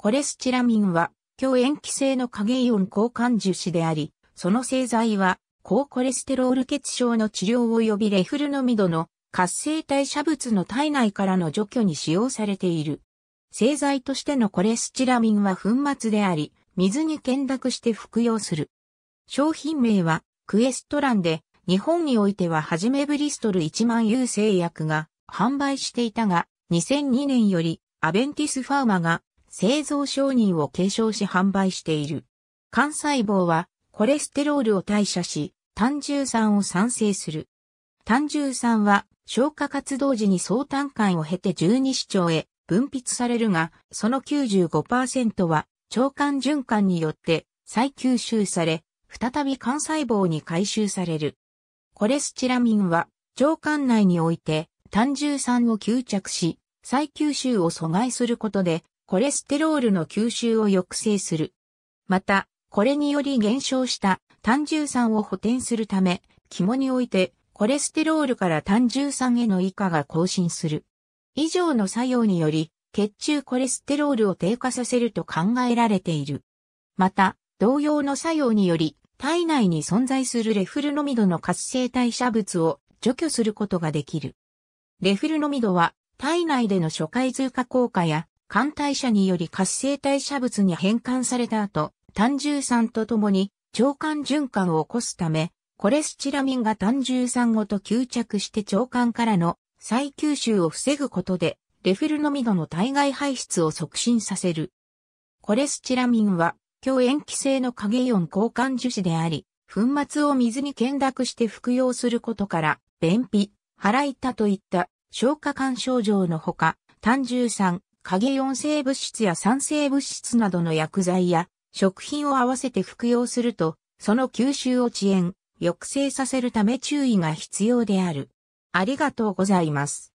コレスチラミンは、強塩基性の影イオン交換樹脂であり、その製剤は、高コレステロール血症の治療及びレフルノミドの活性代謝物の体内からの除去に使用されている。製剤としてのコレスチラミンは粉末であり、水に見濁して服用する。商品名は、クエストランで、日本においてははじめブリストル1万優製薬が販売していたが、2002年よりアベンティスファーマが製造承認を継承し販売している。肝細胞はコレステロールを代謝し、胆汁酸を産生する。胆汁酸は消化活動時に相単管を経て十二指腸へ分泌されるが、その95%は腸管循環によって再吸収され、再び肝細胞に回収される。コレスチラミンは腸管内において胆汁酸を吸着し、再吸収を阻害することでコレステロールの吸収を抑制する。また、これにより減少した単重酸を補填するため、肝においてコレステロールから単重酸への以下が更新する。以上の作用により、血中コレステロールを低下させると考えられている。また、同様の作用により、体内に存在するレフルノミドの活性代謝物を除去することができる。レフルノミドは体内での初回通過効果や艦隊者により活性代謝物に変換された後、胆汁酸とともに腸管循環を起こすため、コレスチラミンが胆汁酸ごと吸着して腸管からの再吸収を防ぐことで、レフィルノミドの体外排出を促進させる。コレスチラミンは、強塩基性の影イオン交換樹脂であり、粉末を水に懸濁して服用することから、便秘、腹痛といった消化管症状のほか、胆汁酸、影4性物質や酸性物質などの薬剤や食品を合わせて服用すると、その吸収を遅延、抑制させるため注意が必要である。ありがとうございます。